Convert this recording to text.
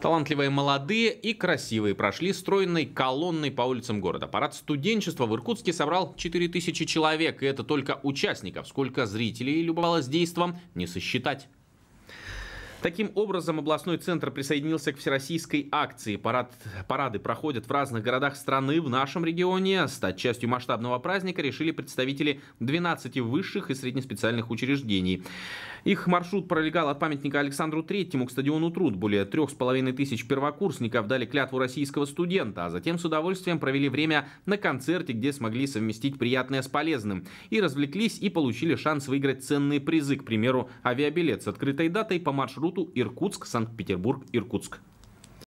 Талантливые молодые и красивые прошли стройной колонной по улицам города. Парад студенчества в Иркутске собрал 4000 человек, и это только участников. Сколько зрителей любовалось действом, не сосчитать. Таким образом, областной центр присоединился к всероссийской акции. Парад, парады проходят в разных городах страны. В нашем регионе стать частью масштабного праздника решили представители 12 высших и среднеспециальных учреждений. Их маршрут пролегал от памятника Александру Третьему к стадиону «Труд». Более трех с половиной тысяч первокурсников дали клятву российского студента, а затем с удовольствием провели время на концерте, где смогли совместить приятное с полезным. И развлеклись, и получили шанс выиграть ценные призы, к примеру, авиабилет с открытой датой по маршруту Иркутск-Санкт-Петербург-Иркутск. -Иркутск.